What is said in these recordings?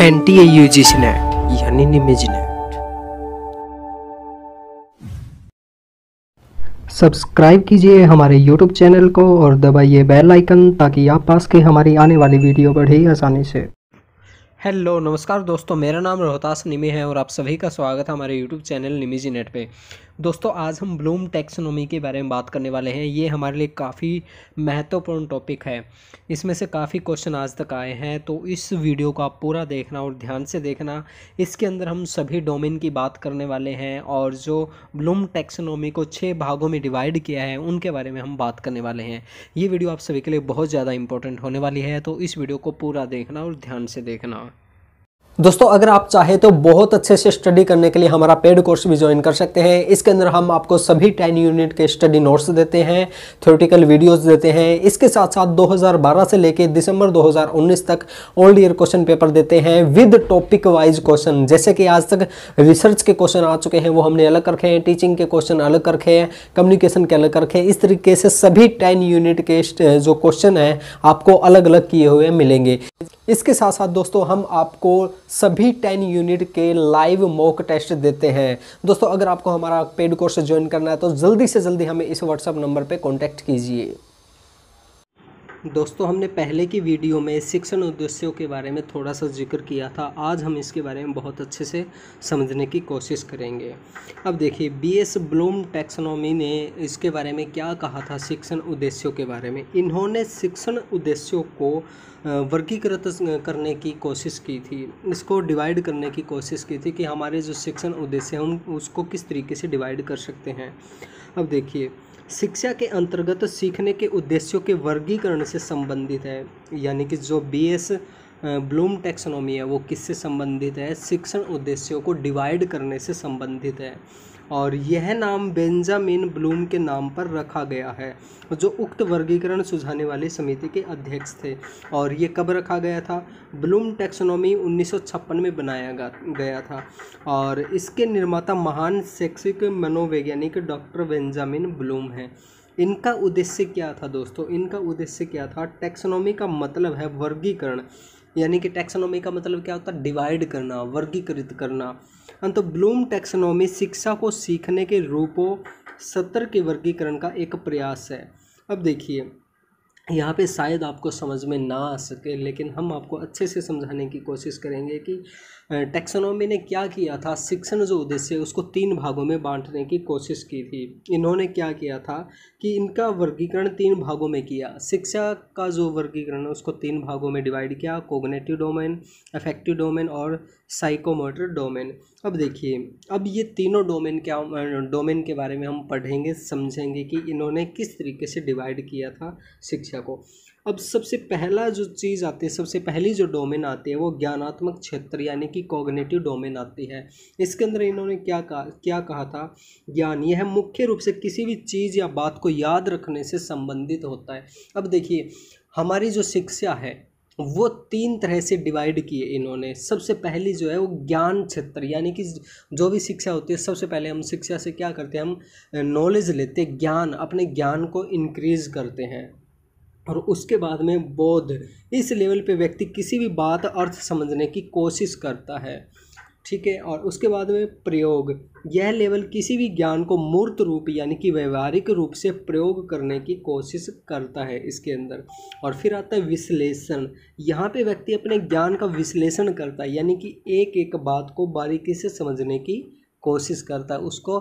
anti एयूजिशन act यानी निमिजन ने subscribe कीजिए हमारे यूट्यूब चैनल को और दबाइए बेल आइकन ताकि आप पास के हमारी आने वाली वीडियो पर आसानी से हेलो नमस्कार दोस्तों मेरा नाम रोहतास निमी है और आप सभी का स्वागत है हमारे YouTube channel Nimi ji net पर दोस्तों आज हम ब्लूम टैक्सोनॉमी के बारे में बात करने वाले हैं ये हमारे लिए काफ़ी महत्वपूर्ण टॉपिक है इसमें से काफ़ी क्वेश्चन आज तक आए हैं तो इस वीडियो को आप पूरा देखना और ध्यान से देखना इसके अंदर हम सभी डोमेन की बात करने वाले हैं और जो ब्लूम टैक्सोनॉमी को छः भागों में डिवाइड किया है उनके बारे में हम बात करने वाले हैं ये वीडियो आप सभी के लिए बहुत ज़्यादा इंपॉर्टेंट होने वाली है तो इस वीडियो को पूरा देखना और ध्यान से देखना दोस्तों अगर आप चाहे तो बहुत अच्छे से स्टडी करने के लिए हमारा पेड कोर्स भी ज्वाइन कर सकते हैं इसके अंदर हम आपको सभी 10 यूनिट के स्टडी नोट्स देते हैं थ्योरेटिकल वीडियोस देते हैं इसके साथ साथ 2012 से लेकर दिसंबर 2019 तक ओल्ड ईयर क्वेश्चन पेपर देते हैं विद टॉपिक वाइज क्वेश्चन जैसे कि आज तक रिसर्च के क्वेश्चन आ चुके हैं वो हमने अलग रखे हैं टीचिंग के क्वेश्चन अलग रखे हैं कम्युनिकेशन के अलग रखे हैं इस तरीके से सभी टेन यूनिट के जो क्वेश्चन हैं आपको अलग अलग किए हुए मिलेंगे इसके साथ साथ दोस्तों हम आपको सभी 10 यूनिट के लाइव मॉक टेस्ट देते हैं दोस्तों अगर आपको हमारा पेड कोर्स ज्वाइन करना है तो जल्दी से जल्दी हमें इस व्हाट्सएप नंबर पर कॉन्टैक्ट कीजिए दोस्तों हमने पहले की वीडियो में शिक्षण उद्देश्यों के बारे में थोड़ा सा जिक्र किया था आज हम इसके बारे में बहुत अच्छे से समझने की कोशिश करेंगे अब देखिए बी एस ब्लूम टैक्सोनॉमी ने इसके बारे में क्या कहा था शिक्षण उद्देश्यों के बारे में इन्होंने शिक्षण उद्देश्यों को वर्गीकृत करने की कोशिश की थी इसको डिवाइड करने की कोशिश की थी कि हमारे जो शिक्षण उद्देश्य हैं उन उसको किस तरीके से डिवाइड कर सकते हैं अब देखिए शिक्षा के अंतर्गत सीखने के उद्देश्यों के वर्गीकरण से संबंधित है यानी कि जो बी एस ब्लूम टेक्सोनॉमी है वो किससे संबंधित है शिक्षण उद्देश्यों को डिवाइड करने से संबंधित है और यह नाम बेंजामिन ब्लूम के नाम पर रखा गया है जो उक्त वर्गीकरण सुझाने वाली समिति के अध्यक्ष थे और ये कब रखा गया था ब्लूम टेक्सोनॉमी 1956 में बनाया गया था और इसके निर्माता महान शैक्षिक मनोवैज्ञानिक डॉक्टर बेंजामिन ब्लूम हैं इनका उद्देश्य क्या था दोस्तों इनका उद्देश्य क्या था टेक्सोनॉमी का मतलब है वर्गीकरण यानी कि टेक्सोनॉमी का मतलब क्या होता है डिवाइड करना वर्गीकृत करना अंत ब्लूम टेक्सोनॉमी शिक्षा को सीखने के रूपों सत्र के वर्गीकरण का एक प्रयास है अब देखिए यहाँ पे शायद आपको समझ में ना आ सके लेकिन हम आपको अच्छे से समझाने की कोशिश करेंगे कि टेक्सोनॉमी ने क्या किया था शिक्षण जो उद्देश्य है उसको तीन भागों में बांटने की कोशिश की थी इन्होंने क्या किया था कि इनका वर्गीकरण तीन भागों में किया शिक्षा का जो वर्गीकरण है उसको तीन भागों में डिवाइड किया कोगनेटिव डोमेन अफेक्टिव डोमेन और साइकोमोटर डोमेन अब देखिए अब ये तीनों डोमेन क्या डोमेन के बारे में हम पढ़ेंगे समझेंगे कि इन्होंने किस तरीके से डिवाइड किया था शिक्षा को अब सबसे पहला जो चीज़ आती है सबसे पहली जो डोमेन आती है वो ज्ञानात्मक क्षेत्र यानी कि कॉग्नेटिव डोमेन आती है इसके अंदर इन्होंने क्या कहा क्या कहा था ज्ञान यह मुख्य रूप से किसी भी चीज़ या बात को याद रखने से संबंधित होता है अब देखिए हमारी जो शिक्षा है वो तीन तरह से डिवाइड किए इन्होंने सबसे पहली जो है वो ज्ञान क्षेत्र यानी कि जो भी शिक्षा होती है सबसे पहले हम शिक्षा से क्या करते हैं हम नॉलेज लेते हैं ज्ञान अपने ज्ञान को इनक्रीज़ करते हैं और उसके बाद में बौद्ध इस लेवल पे व्यक्ति किसी भी बात अर्थ समझने की कोशिश करता है ठीक है और उसके बाद में प्रयोग यह लेवल किसी भी ज्ञान को मूर्त रूप यानी कि व्यवहारिक रूप से प्रयोग करने की कोशिश करता है इसके अंदर और फिर आता है विश्लेषण यहाँ पे व्यक्ति अपने ज्ञान का विश्लेषण करता है यानी कि एक एक बात को बारीकी से समझने की कोशिश करता है उसको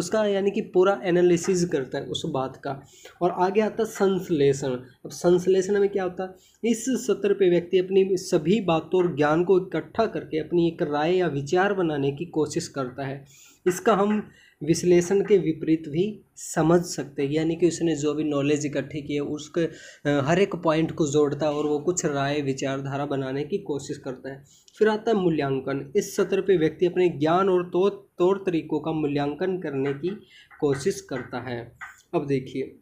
उसका यानी कि पूरा एनालिसिस करता है उस बात का और आगे आता है संश्लेषण अब संश्लेषण में क्या होता है इस सत्र पे व्यक्ति अपनी सभी बातों और ज्ञान को इकट्ठा करके अपनी एक राय या विचार बनाने की कोशिश करता है इसका हम विश्लेषण के विपरीत भी समझ सकते हैं यानी कि उसने जो भी नॉलेज इकट्ठी की है उसके हर एक पॉइंट को जोड़ता है और वो कुछ राय विचारधारा बनाने की कोशिश करता है फिर आता है मूल्यांकन इस सत्र पे व्यक्ति अपने ज्ञान और तो, तौर तरीकों का मूल्यांकन करने की कोशिश करता है अब देखिए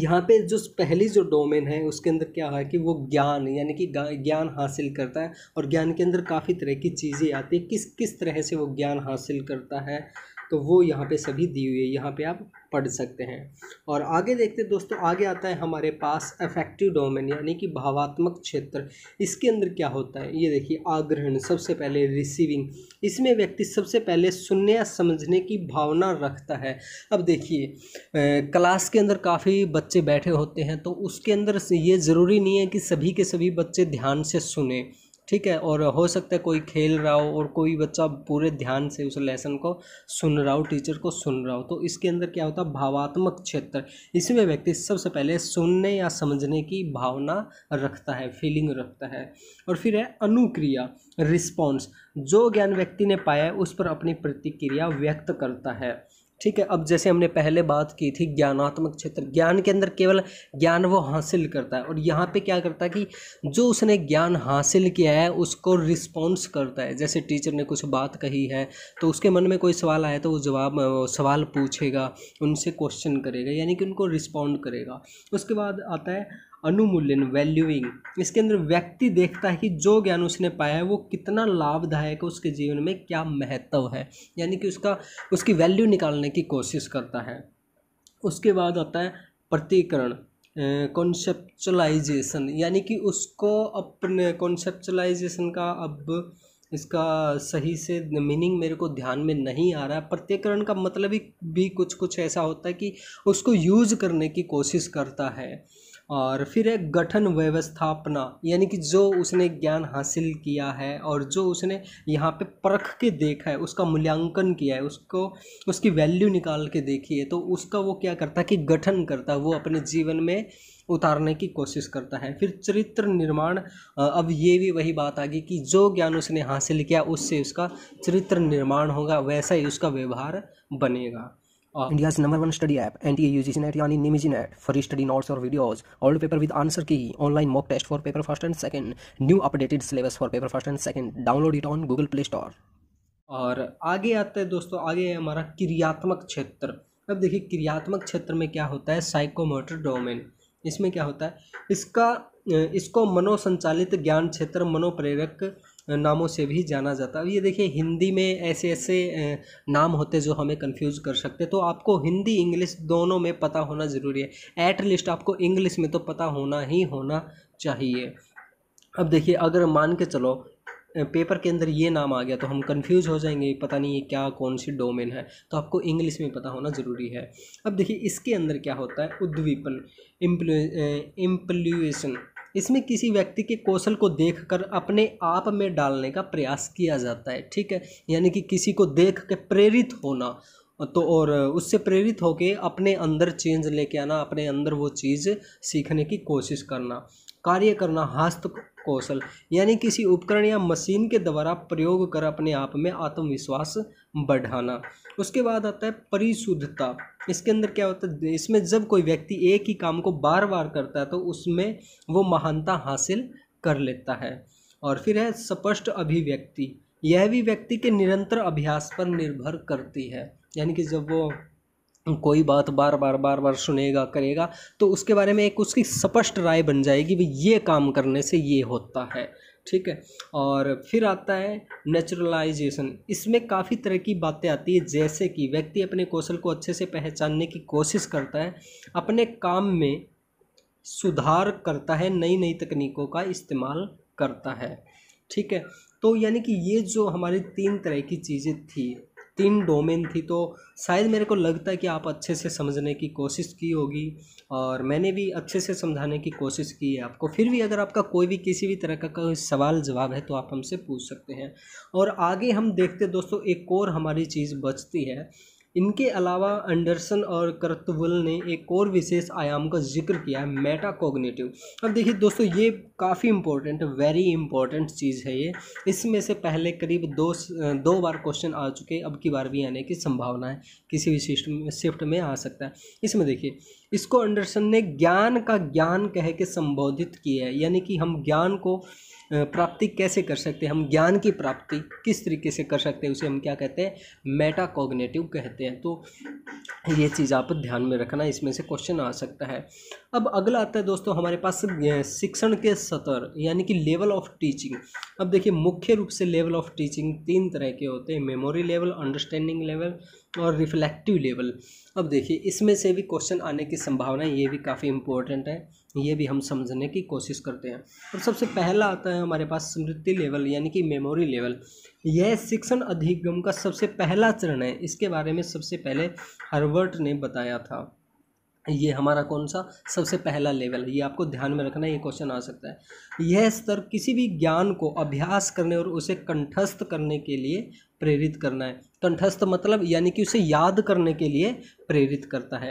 यहाँ पे जो पहली जो डोमेन है उसके अंदर क्या है कि वो ज्ञान यानी कि ज्ञान हासिल करता है और ज्ञान के अंदर काफ़ी तरह की चीज़ें आती है किस किस तरह से वो ज्ञान हासिल करता है तो वो यहाँ पे सभी दी हुई है यहाँ पे आप पढ़ सकते हैं और आगे देखते हैं दोस्तों आगे आता है हमारे पास अफेक्टिव डोमेन यानी कि भावात्मक क्षेत्र इसके अंदर क्या होता है ये देखिए आग्रहण सबसे पहले रिसीविंग इसमें व्यक्ति सबसे पहले सुनने या समझने की भावना रखता है अब देखिए क्लास के अंदर काफ़ी बच्चे बैठे होते हैं तो उसके अंदर ये ज़रूरी नहीं है कि सभी के सभी बच्चे ध्यान से सुने ठीक है और हो सकता है कोई खेल रहा हो और कोई बच्चा पूरे ध्यान से उस लेसन को सुन रहा हो टीचर को सुन रहा हो तो इसके अंदर क्या होता है भावात्मक क्षेत्र इसमें व्यक्ति सबसे पहले सुनने या समझने की भावना रखता है फीलिंग रखता है और फिर है अनुक्रिया रिस्पॉन्स जो ज्ञान व्यक्ति ने पाया है उस पर अपनी प्रतिक्रिया व्यक्त करता है ठीक है अब जैसे हमने पहले बात की थी ज्ञानात्मक क्षेत्र ज्ञान के अंदर केवल ज्ञान वो हासिल करता है और यहाँ पे क्या करता है कि जो उसने ज्ञान हासिल किया है उसको रिस्पॉन्स करता है जैसे टीचर ने कुछ बात कही है तो उसके मन में कोई सवाल आया तो वो जवाब सवाल पूछेगा उनसे क्वेश्चन करेगा यानी कि उनको रिस्पॉन्ड करेगा उसके बाद आता है अनुमूल्यन वैल्यूइंग इसके अंदर व्यक्ति देखता है कि जो ज्ञान उसने पाया है वो कितना लाभदायक है उसके जीवन में क्या महत्व है यानी कि उसका उसकी वैल्यू निकालने की कोशिश करता है उसके बाद आता है प्रतिकरण कॉन्सेप्चुलाइजेशन यानी कि उसको अपने कॉन्सेप्चुलाइजेशन का अब इसका सही से मीनिंग मेरे को ध्यान में नहीं आ रहा है प्रत्येकरण का मतलब ही भी कुछ कुछ ऐसा होता है कि उसको यूज़ करने की कोशिश करता है और फिर है गठन व्यवस्थापना यानी कि जो उसने ज्ञान हासिल किया है और जो उसने यहाँ पे परख के देखा है उसका मूल्यांकन किया है उसको उसकी वैल्यू निकाल के देखी है तो उसका वो क्या करता है कि गठन करता है वो अपने जीवन में उतारने की कोशिश करता है फिर चरित्र निर्माण अब ये भी वही बात आ गई कि जो ज्ञान उसने हासिल किया उससे उसका चरित्र निर्माण होगा वैसा ही उसका व्यवहार बनेगा India's number one study app N T A net यानी Nimiji net for study notes और videos old paper with answer key online mock test for paper first and second new updated syllabus for paper first and second download it on Google Play Store और आगे आते हैं दोस्तों आगे है हमारा क्रियात्मक क्षेत्र अब देखिए क्रियात्मक क्षेत्र में क्या होता है साइकोमोटर डोमेन इसमें क्या होता है इसका इसको मनोसंचालित ज्ञान क्षेत्र मनोप्रेरक नामों से भी जाना जाता है अब ये देखिए हिंदी में ऐसे ऐसे नाम होते जो हमें कंफ्यूज कर सकते तो आपको हिंदी इंग्लिश दोनों में पता होना ज़रूरी है एट लिस्ट आपको इंग्लिश में तो पता होना ही होना चाहिए अब देखिए अगर मान के चलो पेपर के अंदर ये नाम आ गया तो हम कंफ्यूज हो जाएंगे पता नहीं ये क्या कौन सी डोमेन है तो आपको इंग्लिश में पता होना ज़रूरी है अब देखिए इसके अंदर क्या होता है उद्वीपन इम्प्लू इम्प्लूएसन इसमें किसी व्यक्ति के कौशल को देख कर अपने आप में डालने का प्रयास किया जाता है ठीक है यानी कि किसी को देख के प्रेरित होना तो और उससे प्रेरित होके अपने अंदर चेंज लेके आना अपने अंदर वो चीज़ सीखने की कोशिश करना कार्य करना हस्त कौशल यानी किसी उपकरण या मशीन के द्वारा प्रयोग कर अपने आप में आत्मविश्वास बढ़ाना उसके बाद आता है परिशुद्धता इसके अंदर क्या होता है इसमें जब कोई व्यक्ति एक ही काम को बार बार करता है तो उसमें वो महानता हासिल कर लेता है और फिर है स्पष्ट अभिव्यक्ति यह भी व्यक्ति के निरंतर अभ्यास पर निर्भर करती है यानी कि जब वो कोई बात बार बार बार बार सुनेगा करेगा तो उसके बारे में एक उसकी स्पष्ट राय बन जाएगी भी ये काम करने से ये होता है ठीक है और फिर आता है नेचुरलाइजेशन इसमें काफ़ी तरह की बातें आती है जैसे कि व्यक्ति अपने कौशल को अच्छे से पहचानने की कोशिश करता है अपने काम में सुधार करता है नई नई तकनीकों का इस्तेमाल करता है ठीक है तो यानी कि ये जो हमारी तीन तरह की चीज़ें थी तीन डोमेन थी तो शायद मेरे को लगता है कि आप अच्छे से समझने की कोशिश की होगी और मैंने भी अच्छे से समझाने की कोशिश की है आपको फिर भी अगर आपका कोई भी किसी भी तरह का कोई सवाल जवाब है तो आप हमसे पूछ सकते हैं और आगे हम देखते दोस्तों एक और हमारी चीज़ बचती है इनके अलावा एंडरसन और करतवल ने एक और विशेष आयाम का जिक्र किया है कोग्नेटिव अब देखिए दोस्तों ये काफ़ी इम्पोर्टेंट वेरी इंपॉर्टेंट चीज़ है ये इसमें से पहले करीब दो दो बार क्वेश्चन आ चुके अब की बार भी आने की संभावना है किसी भी शिफ्ट में आ सकता है इसमें देखिए इसको अंडरसन ने ज्ञान का ज्ञान कह के संबोधित किया है यानी कि हम ज्ञान को प्राप्ति कैसे कर सकते हैं हम ज्ञान की प्राप्ति किस तरीके से कर सकते हैं उसे हम क्या कहते हैं मेटाकोग्नेटिव कहते हैं तो ये चीज़ आप ध्यान में रखना इसमें से क्वेश्चन आ सकता है अब अगला आता है दोस्तों हमारे पास शिक्षण के सतर यानी कि लेवल ऑफ टीचिंग अब देखिए मुख्य रूप से लेवल ऑफ टीचिंग तीन तरह के होते हैं मेमोरी लेवल अंडरस्टैंडिंग लेवल और रिफ्लेक्टिव लेवल अब देखिए इसमें से भी क्वेश्चन आने की संभावना ये भी काफ़ी इंपॉर्टेंट है ये भी हम समझने की कोशिश करते हैं और सबसे पहला आता है हमारे पास स्मृति लेवल यानी कि मेमोरी लेवल यह शिक्षण अधिगम का सबसे पहला चरण है इसके बारे में सबसे पहले हर्बर्ट ने बताया था ये हमारा कौन सा सबसे पहला लेवल ये आपको ध्यान में रखना ये क्वेश्चन आ सकता है यह स्तर किसी भी ज्ञान को अभ्यास करने और उसे कंठस्थ करने के लिए प्रेरित करना है कंठस्थ मतलब यानी कि उसे याद करने के लिए प्रेरित करता है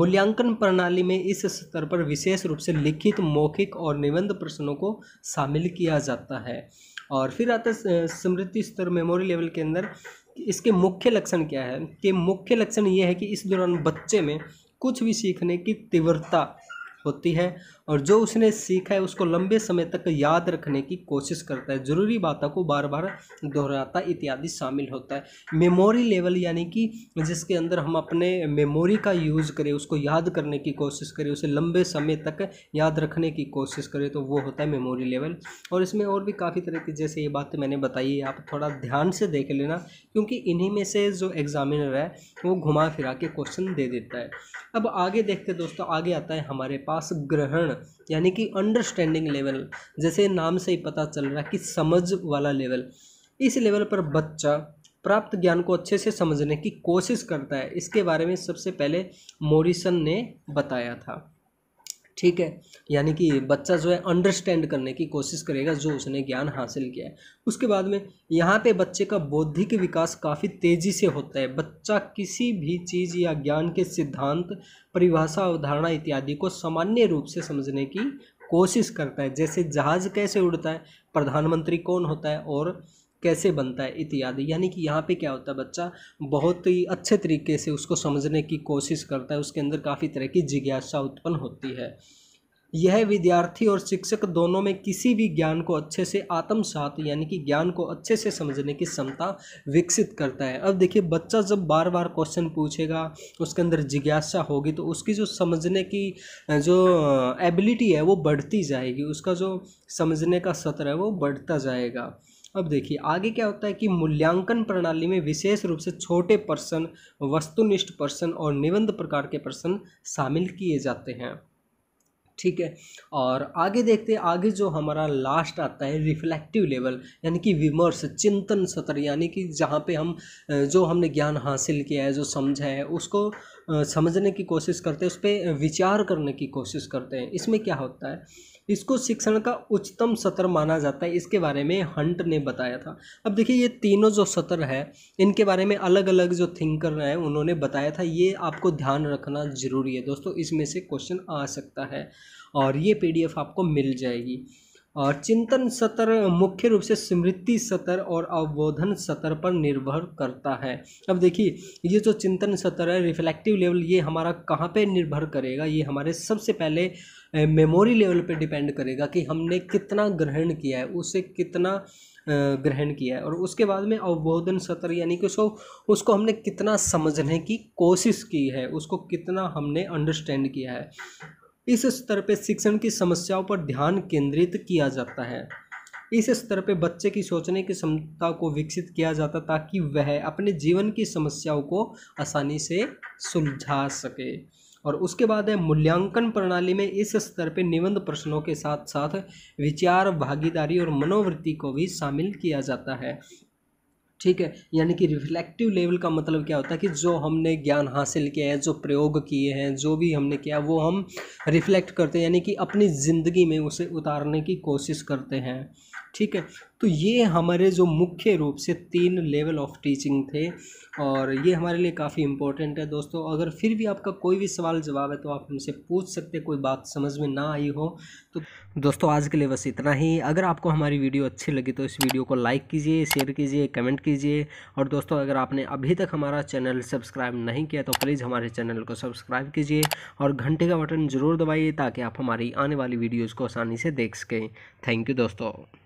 मूल्यांकन प्रणाली में इस स्तर पर विशेष रूप से लिखित मौखिक और निबंध प्रश्नों को शामिल किया जाता है और फिर आता है स्मृति स्तर मेमोरी लेवल के अंदर इसके मुख्य लक्षण क्या है कि मुख्य लक्षण ये है कि इस दौरान बच्चे में कुछ भी सीखने की तीव्रता होती है और जो उसने सीखा है उसको लंबे समय तक याद रखने की कोशिश करता है ज़रूरी बातों को बार बार दोहराता इत्यादि शामिल होता है मेमोरी लेवल यानी कि जिसके अंदर हम अपने मेमोरी का यूज़ करें उसको याद करने की कोशिश करें उसे लंबे समय तक याद रखने की कोशिश करें तो वो होता है मेमोरी लेवल और इसमें और भी काफ़ी तरह की जैसे ये बात मैंने बताई है आप थोड़ा ध्यान से देख लेना क्योंकि इन्हीं में से जो एग्ज़ामिनर है वो घुमा फिरा के क्वेश्चन दे देता है अब आगे देखते दोस्तों आगे आता है हमारे पास ग्रहण यानी कि अंडरस्टैंडिंग लेवल जैसे नाम से ही पता चल रहा है कि समझ वाला लेवल इस लेवल पर बच्चा प्राप्त ज्ञान को अच्छे से समझने की कोशिश करता है इसके बारे में सबसे पहले मोरिसन ने बताया था ठीक है यानी कि बच्चा जो है अंडरस्टैंड करने की कोशिश करेगा जो उसने ज्ञान हासिल किया है उसके बाद में यहाँ पे बच्चे का बौद्धिक विकास काफ़ी तेज़ी से होता है बच्चा किसी भी चीज़ या ज्ञान के सिद्धांत परिभाषा अवधारणा इत्यादि को सामान्य रूप से समझने की कोशिश करता है जैसे जहाज़ कैसे उड़ता है प्रधानमंत्री कौन होता है और कैसे बनता है इत्यादि यानी कि यहाँ पे क्या होता है बच्चा बहुत ही अच्छे तरीके से उसको समझने की कोशिश करता है उसके अंदर काफ़ी तरह की जिज्ञासा उत्पन्न होती है यह विद्यार्थी और शिक्षक दोनों में किसी भी ज्ञान को अच्छे से आत्मसात यानी कि ज्ञान को अच्छे से समझने की क्षमता विकसित करता है अब देखिए बच्चा जब बार बार क्वेश्चन पूछेगा उसके अंदर जिज्ञासा होगी तो उसकी जो समझने की जो एबिलिटी है वो बढ़ती जाएगी उसका जो समझने का सत्र है वो बढ़ता जाएगा अब देखिए आगे क्या होता है कि मूल्यांकन प्रणाली में विशेष रूप से छोटे पर्सन वस्तुनिष्ठ पर्सन और निबंध प्रकार के पर्सन शामिल किए जाते हैं ठीक है और आगे देखते हैं आगे जो हमारा लास्ट आता है रिफ्लेक्टिव लेवल यानी कि विमर्श चिंतन सत्र यानी कि जहाँ पे हम जो हमने ज्ञान हासिल किया है जो समझा है उसको समझने की कोशिश करते हैं उस पर विचार करने की कोशिश करते हैं इसमें क्या होता है इसको शिक्षण का उच्चतम सत्र माना जाता है इसके बारे में हंट ने बताया था अब देखिए ये तीनों जो सत्र है इनके बारे में अलग अलग जो थिंकर हैं उन्होंने बताया था ये आपको ध्यान रखना ज़रूरी है दोस्तों इसमें से क्वेश्चन आ सकता है और ये पीडीएफ आपको मिल जाएगी और चिंतन सतर मुख्य रूप से स्मृति सतर और अवबोधन सतर पर निर्भर करता है अब देखिए ये जो चिंतन सतर है रिफ्लेक्टिव लेवल ये हमारा कहाँ पे निर्भर करेगा ये हमारे सबसे पहले मेमोरी लेवल पे डिपेंड करेगा कि हमने कितना ग्रहण किया है उसे कितना ग्रहण किया है और उसके बाद में अवबोधन सतर यानी कि उसको उसको हमने कितना समझने की कोशिश की है उसको कितना हमने अंडरस्टैंड किया है इस स्तर पर शिक्षण की समस्याओं पर ध्यान केंद्रित किया जाता है इस स्तर पर बच्चे की सोचने की क्षमता को विकसित किया जाता ताकि वह अपने जीवन की समस्याओं को आसानी से सुलझा सके और उसके बाद है मूल्यांकन प्रणाली में इस स्तर पर निबंध प्रश्नों के साथ साथ विचार भागीदारी और मनोवृत्ति को भी शामिल किया जाता है ठीक है यानी कि रिफ्लेक्टिव लेवल का मतलब क्या होता है कि जो हमने ज्ञान हासिल किया है जो प्रयोग किए हैं जो भी हमने किया वो हम रिफ्लेक्ट करते हैं यानी कि अपनी ज़िंदगी में उसे उतारने की कोशिश करते हैं ठीक है तो ये हमारे जो मुख्य रूप से तीन लेवल ऑफ टीचिंग थे और ये हमारे लिए काफ़ी इंपॉर्टेंट है दोस्तों अगर फिर भी आपका कोई भी सवाल जवाब है तो आप हमसे पूछ सकते कोई बात समझ में ना आई हो तो दोस्तों आज के लिए बस इतना ही अगर आपको हमारी वीडियो अच्छी लगी तो इस वीडियो को लाइक कीजिए शेयर कीजिए कमेंट कीजिए और दोस्तों अगर आपने अभी तक हमारा चैनल सब्सक्राइब नहीं किया तो प्लीज़ हमारे चैनल को सब्सक्राइब कीजिए और घंटे का बटन ज़रूर दबाइए ताकि आप हमारी आने वाली वीडियोज़ को आसानी से देख सकें थैंक यू दोस्तों